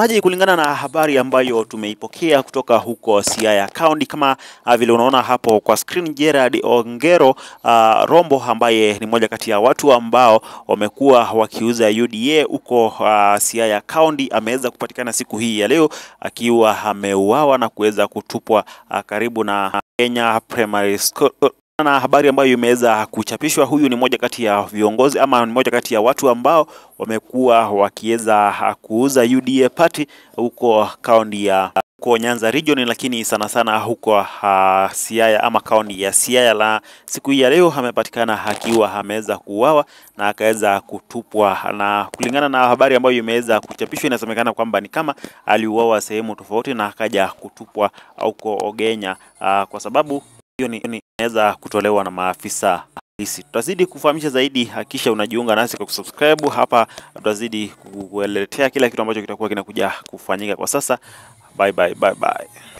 Maji kulingana na habari ambayo tumeipokea kutoka huko Siaya County, kama ah, vile unaona hapo kwa screen, Gerard Ongero uh, Rombo ambaye ni mmoja kati ya watu ambao wamekuwa wakiuza UDA huko uh, Siaya County ameweza kupatikana siku hii ya leo akiwa ameuawa na kuweza kutupwa uh, karibu na Kenya Primary School, na habari ambayo imeweza kuchapishwa, huyu ni moja kati ya viongozi ama ni moja kati ya watu ambao wamekuwa wakiweza kuuza UDA party huko kaunti ya huko Nyanza region, lakini sana sana huko uh, Siaya ama kaunti ya Siaya. La siku hii ya leo amepatikana akiwa ameweza kuuawa na akaweza kutupwa, na kulingana na habari ambayo imeweza kuchapishwa, inasemekana kwamba ni kama aliuawa sehemu tofauti na akaja kutupwa huko Ogenya, uh, kwa sababu hiyo ni inaweza kutolewa na maafisa halisi. Tutazidi kufahamisha zaidi, hakisha unajiunga nasi kwa kusubscribe hapa, tutazidi kukueletea kila kitu ambacho kitakuwa kinakuja kufanyika. Kwa sasa, bye bye, bye bye.